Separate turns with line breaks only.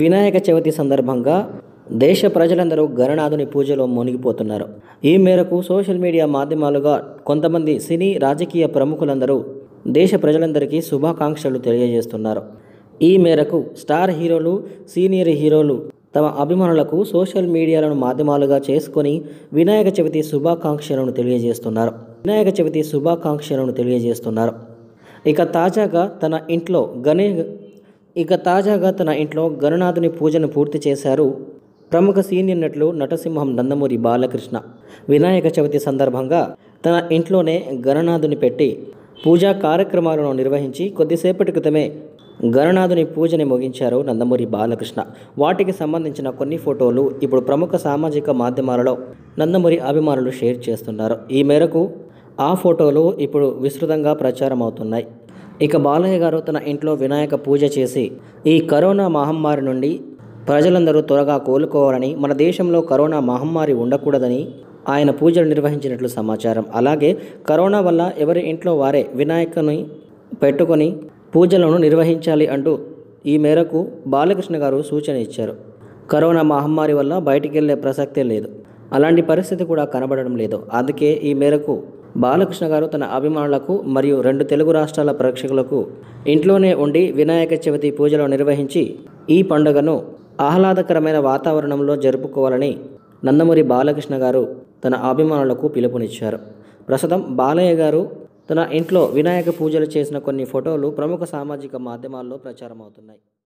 వినాయక చవితి సందర్భంగా దేశ ప్రజలందరూ గణనాథుని పూజలో మునిగిపోతున్నారు ఈ మేరకు సోషల్ మీడియా మాధ్యమాలుగా కొంతమంది సినీ రాజకీయ ప్రముఖులందరూ దేశ ప్రజలందరికీ శుభాకాంక్షలు తెలియజేస్తున్నారు ఈ మేరకు స్టార్ హీరోలు సీనియర్ హీరోలు తమ అభిమానులకు సోషల్ మీడియాలను మాధ్యమాలుగా చేసుకొని వినాయక చవితి శుభాకాంక్షలను తెలియజేస్తున్నారు వినాయక చవితి శుభాకాంక్షలను తెలియజేస్తున్నారు ఇక తాజాగా తన ఇంట్లో గణే ఇక తాజాగా తన ఇంట్లో గరునాథుని పూజను పూర్తి చేశారు ప్రముఖ సీనియర్ నటులు నటసింహం నందమూరి బాలకృష్ణ వినాయక చవితి సందర్భంగా తన ఇంట్లోనే గణనాథుని పెట్టి పూజా కార్యక్రమాలను నిర్వహించి కొద్దిసేపటి క్రితమే గణనాథుని పూజని ముగించారు నందమూరి బాలకృష్ణ వాటికి సంబంధించిన కొన్ని ఫోటోలు ఇప్పుడు ప్రముఖ సామాజిక మాధ్యమాలలో నందమూరి అభిమానులు షేర్ చేస్తున్నారు ఈ మేరకు ఆ ఫోటోలు ఇప్పుడు విస్తృతంగా ప్రచారం అవుతున్నాయి ఇక బాలయ్య గారు తన ఇంట్లో వినాయక పూజ చేసి ఈ కరోనా మహమ్మారి నుండి ప్రజలందరూ త్వరగా కోలుకోవాలని మన దేశంలో కరోనా మహమ్మారి ఉండకూడదని ఆయన పూజలు నిర్వహించినట్లు సమాచారం అలాగే కరోనా వల్ల ఎవరి ఇంట్లో వారే వినాయకుని పెట్టుకొని పూజలను నిర్వహించాలి అంటూ ఈ మేరకు బాలకృష్ణ గారు సూచన ఇచ్చారు కరోనా మహమ్మారి వల్ల బయటికి వెళ్ళే ప్రసక్తే లేదు అలాంటి పరిస్థితి కూడా కనబడడం లేదు అందుకే ఈ మేరకు బాలకృష్ణ గారు తన అభిమానులకు మరియు రెండు తెలుగు రాష్ట్రాల ప్రేక్షకులకు ఇంట్లోనే ఉండి వినాయక చవితి పూజలు నిర్వహించి ఈ పండుగను ఆహ్లాదకరమైన వాతావరణంలో జరుపుకోవాలని నందమూరి బాలకృష్ణ గారు తన అభిమానులకు పిలుపునిచ్చారు ప్రస్తుతం బాలయ్య గారు తన ఇంట్లో వినాయక పూజలు చేసిన కొన్ని ఫోటోలు ప్రముఖ సామాజిక మాధ్యమాల్లో ప్రచారమవుతున్నాయి